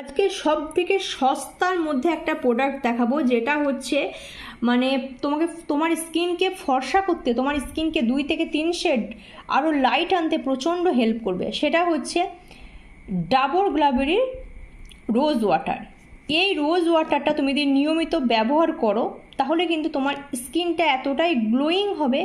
আজকে সব থেকে সস্তার মধ্যে একটা প্রোডাক্ট দেখাবো যেটা হচ্ছে মানে তোমাকে তোমার স্কিনকে ফর্সা করতে তোমার স্কিনকে দুই থেকে তিন শেড আরও লাইট আনতে প্রচণ্ড হেল্প করবে সেটা হচ্ছে ডাবর গ্লাবেরির রোজ ওয়াটার এই রোজ ওয়াটারটা তুমি যদি নিয়মিত ব্যবহার করো তাহলে কিন্তু তোমার স্কিনটা এতটাই গ্লোয়িং হবে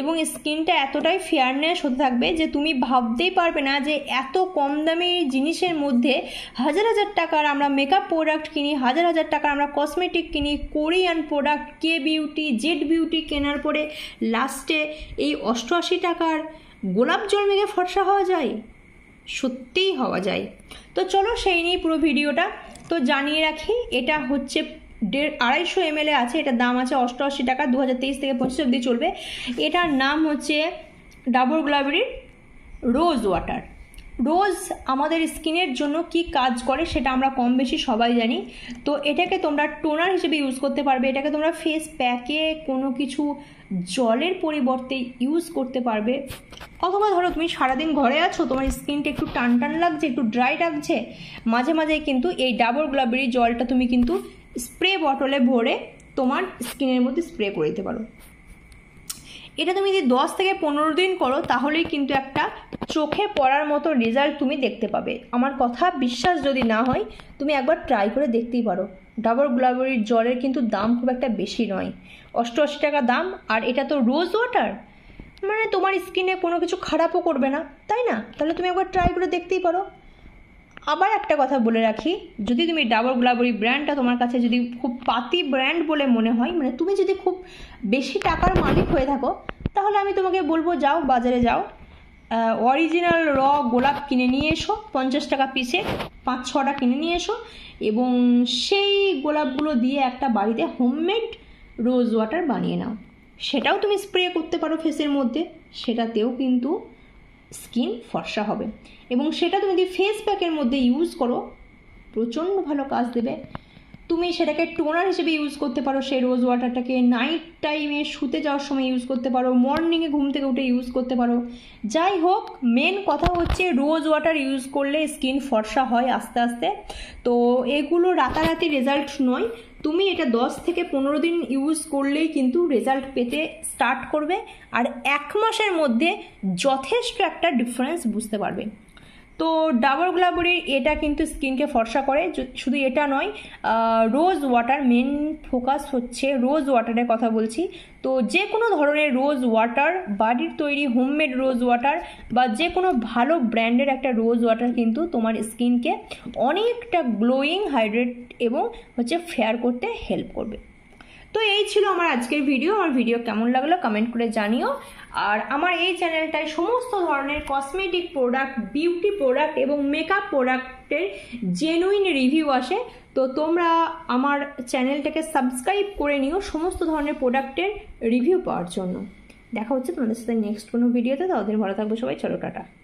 এবং স্কিনটা এতটাই ফেয়ারনেস হতে থাকবে যে তুমি ভাবতেই পারবে না যে এত কম দামি জিনিসের মধ্যে হাজার হাজার টাকার আমরা মেকআপ প্রোডাক্ট কিনি হাজার হাজার টাকার আমরা কসমেটিক কিনি কোরিয়ান প্রোডাক্ট কে বিউটি জেড বিউটি কেনার পরে লাস্টে এই অষ্টআশি টাকার গোলাপ জল মেঘে ফর্সা হওয়া যায় সত্যিই হওয়া যায় তো চলো সেই নিয়ে পুরো ভিডিওটা তো জানিয়ে রাখি এটা হচ্ছে দেড় আড়াইশো এম আছে এটার দাম আছে অষ্টআশি টাকা দু থেকে পঁচিশ অব্দি চলবে এটার নাম হচ্ছে ডাবর গ্লাবরির রোজ ওয়াটার রোজ আমাদের স্কিনের জন্য কি কাজ করে সেটা আমরা কম বেশি সবাই জানি তো এটাকে তোমরা টোনার হিসেবে ইউজ করতে পারবে এটাকে তোমরা ফেস প্যাকে কোনো কিছু জলের পরিবর্তে ইউজ করতে পারবে অথবা ধরো তুমি সারাদিন ঘরে আছো তোমার স্কিনটা একটু টান টান লাগছে একটু ড্রাই লাগছে মাঝে মাঝে কিন্তু এই ডাবর গ্লাবেরি জলটা তুমি কিন্তু স্প্রে বটলে ভরে তোমার স্কিনের মধ্যে স্প্রে করে দিতে পারো এটা তুমি যদি দশ থেকে পনেরো দিন করো তাহলেই কিন্তু একটা চোখে পড়ার মতো রেজাল্ট তুমি দেখতে পাবে আমার কথা বিশ্বাস যদি না হয় তুমি একবার ট্রাই করে দেখতেই পারো ডাবর গ্লাবরির জলের কিন্তু দাম খুব একটা বেশি নয় অষ্টআশি টাকা দাম আর এটা তো রোজ ওয়াটার মানে তোমার স্কিনে কোনো কিছু খারাপও করবে না তাই না তাহলে তুমি একবার ট্রাই করে দেখতেই পারো আবার একটা কথা বলে রাখি যদি তুমি ডাবর গোলাবরি ব্র্যান্ডটা তোমার কাছে যদি খুব পাতি ব্র্যান্ড বলে মনে হয় মানে তুমি যদি খুব বেশি টাকার মালিক হয়ে থাকো তাহলে আমি তোমাকে বলবো যাও বাজারে যাও অরিজিনাল র গোলাপ কিনে নিয়ে এসো পঞ্চাশ টাকা পিসে পাঁচ ছটা কিনে নিয়ে এসো এবং সেই গোলাপগুলো দিয়ে একটা বাড়িতে হোমমেড রোজ ওয়াটার বানিয়ে নাও সেটাও তুমি স্প্রে করতে পারো ফেসের মধ্যে সেটাতেও কিন্তু স্কিন ফর্সা হবে এবং সেটা তুমি যদি ফেস প্যাকের মধ্যে ইউজ করো প্রচণ্ড ভালো কাজ দেবে তুমি সেটাকে টোনার হিসেবে ইউজ করতে পারো সেই রোজ ওয়াটারটাকে নাইট টাইমে শুতে যাওয়ার সময় ইউজ করতে পারো মর্নিংয়ে ঘুম থেকে উঠে ইউজ করতে পারো যাই হোক মেন কথা হচ্ছে রোজ ওয়াটার ইউজ করলে স্কিন ফর্সা হয় আস্তে আস্তে তো এগুলো রাতারাতি রেজাল্ট নয় তুমি এটা দশ থেকে পনেরো দিন ইউজ করলেই কিন্তু রেজাল্ট পেতে স্টার্ট করবে আর এক মাসের মধ্যে যথেষ্ট একটা ডিফারেন্স বুঝতে পারবে তো ডাবর গ্লাবরির এটা কিন্তু স্কিনকে ফর্সা করে শুধু এটা নয় রোজ ওয়াটার মেন ফোকাস হচ্ছে রোজ ওয়াটারের কথা বলছি তো যে কোনো ধরনের রোজ ওয়াটার বাড়ির তৈরি হোমমেড রোজ ওয়াটার বা যে কোনো ভালো ব্র্যান্ডের একটা রোজ ওয়াটার কিন্তু তোমার স্কিনকে অনেকটা গ্লোয়িং হাইড্রেট এবং হচ্ছে ফেয়ার করতে হেল্প করবে তো এই ছিল আমার আজকের ভিডিও আমার ভিডিও কেমন লাগলো কমেন্ট করে জানিও আর আমার এই চ্যানেলটায় সমস্ত ধরনের কসমেটিক প্রোডাক্ট বিউটি প্রোডাক্ট এবং মেকআপ প্রোডাক্টের জেনুইন রিভিউ আসে তো তোমরা আমার চ্যানেলটাকে সাবস্ক্রাইব করে নিও সমস্ত ধরনের প্রোডাক্টের রিভিউ পাওয়ার জন্য দেখা হচ্ছে তোমাদের সাথে নেক্সট কোনো ভিডিওতে তাদের ভালো থাকবো সবাই চলো টাটা